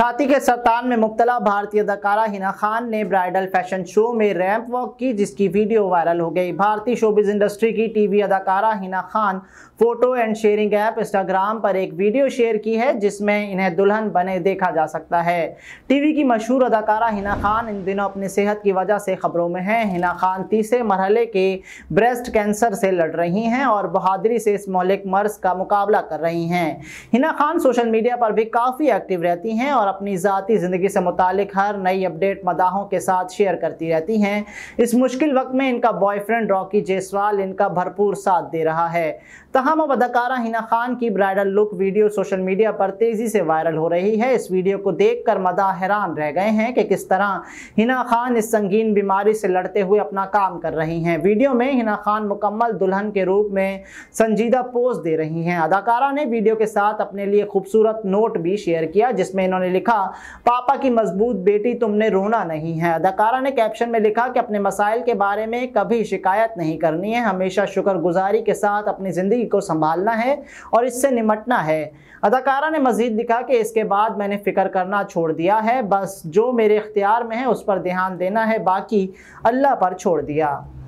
छाती के सरतान में मुबतला भारतीय अदाकारा हिना खान ने ब्राइडल फैशन शो में रैंप वॉक की जिसकी वीडियो वायरल हो गई भारतीय शोबिज इंडस्ट्री की टीवी अदाकारा Hina Khan photo and sharing app Instagram पर एक वीडियो शेयर की है जिसमें इन्हें दुल्हन बने देखा जा सकता है टीवी की मशहूर अदाकारा हिना खान इन दिनों अपनी सेहत की वजह से खबरों में हैं हिना खान तीसरे मरहले के ब्रेस्ट कैंसर से लड़ रही हैं और बहादरी से इस मौलिक मर्ज का मुकाबला कर रही हैं हिना खान सोशल मीडिया पर भी काफ़ी एक्टिव रहती हैं और अपनी ज़ाती ज़िंदगी से मुतालिक हर नई अपडेट मदाहों के साथ शेयर करती रहती हैं इस मुश्किल वक्त में इनका बॉयफ्रेंड रॉकी जयसवाल इनका भरपूर साथ दे रहा है तहम अब अदाकारा हिना खान की bridal look video social media पर तेज़ी से वायरल हो रही है इस वीडियो को देख कर मदा हैरान रह गए हैं कि किस तरह हिना खान इस संगीन बीमारी से लड़ते हुए अपना काम कर रही हैं वीडियो में हिना खान मुकम्मल दुल्हन के रूप में संजीदा पोज दे रही हैं अदाकारा ने वीडियो के साथ अपने लिए खूबसूरत नोट भी शेयर किया जिसमें इन्होंने ने लिखा पापा की मजबूत बेटी तुमने रोना नहीं है अदाकारा ने कैप्शन में लिखा कि अपने मसाइल के बारे में कभी शिकायत नहीं करनी है हमेशा शुक्रगुजारी के साथ अपनी ज़िंदगी को संभालना है और इससे निमटना है अदाकारा ने मजीद लिखा कि इसके बाद मैंने फ़िक्र करना छोड़ दिया है बस जो मेरे इख्तियार में है उस पर ध्यान देना है बाकी अल्लाह पर छोड़ दिया